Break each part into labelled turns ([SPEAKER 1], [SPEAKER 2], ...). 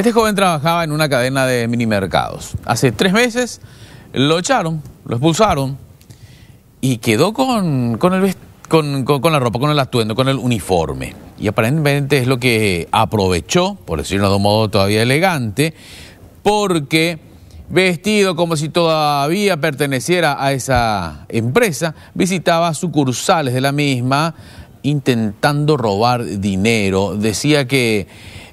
[SPEAKER 1] Este joven trabajaba en una cadena de minimercados. Hace tres meses lo echaron, lo expulsaron y quedó con, el, con, la ropa, con el atuendo, con el uniforme. Y aparentemente es lo que aprovechó, por decirlo de un modo todavía elegante, porque vestido como si todavía perteneciera a esa empresa, visitaba sucursales de la misma intentando robar dinero. Decía que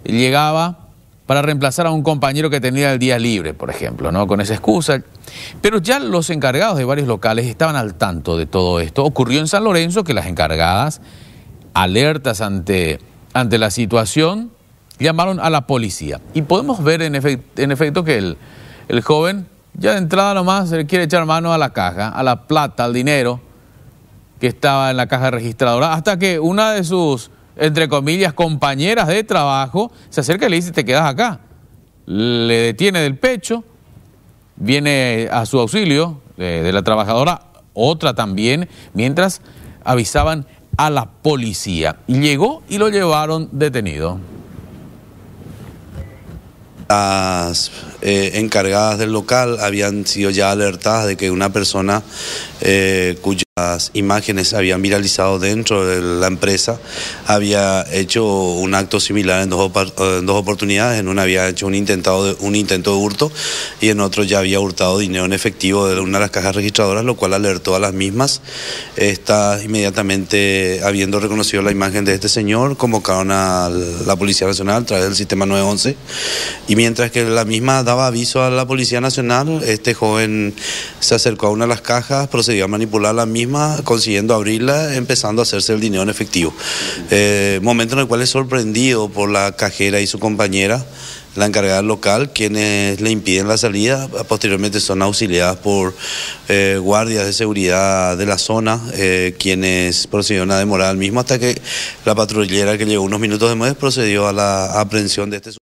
[SPEAKER 1] llegaba para reemplazar a un compañero que tenía el día libre, por ejemplo, ¿no? Con esa excusa. Pero ya los encargados de varios locales estaban al tanto de todo esto. Ocurrió en San Lorenzo que las encargadas, alertas ante, ante la situación, llamaron a la policía. Y podemos ver en, en efecto que el, joven ya de entrada nomás quiere echar mano a la caja, a la plata, al dinero que estaba en la caja registradora, hasta que una de sus entre comillas, compañeras de trabajo, se acerca y le dice, te quedas acá. Le detiene del pecho, viene a su auxilio eh, de, la trabajadora, otra también, mientras avisaban a la policía. Llegó y lo llevaron detenido.
[SPEAKER 2] Las eh, encargadas del local habían sido ya alertadas de que una persona eh, cuyo las imágenes habían viralizado dentro de la empresa, había hecho un acto similar en dos, oportunidades, en una había hecho un, intentado un intento de hurto y en otro ya había hurtado dinero en efectivo de una de las cajas registradoras, lo cual alertó a las mismas. Está inmediatamente, habiendo reconocido la imagen de este señor, convocaron a la Policía Nacional a través del sistema 911 y mientras que la misma daba aviso a la Policía Nacional, este joven se acercó a una de las cajas, procedió a manipular la misma consiguiendo abrirla, empezando a hacerse el dinero en efectivo. Eh, momento en el cual es sorprendido por la cajera y su compañera, la encargada local, quienes le impiden la salida. Posteriormente son auxiliadas por eh, guardias de seguridad de la zona, eh, quienes procedieron a demorar al mismo hasta que la patrullera que llegó unos minutos después procedió a la aprehensión de este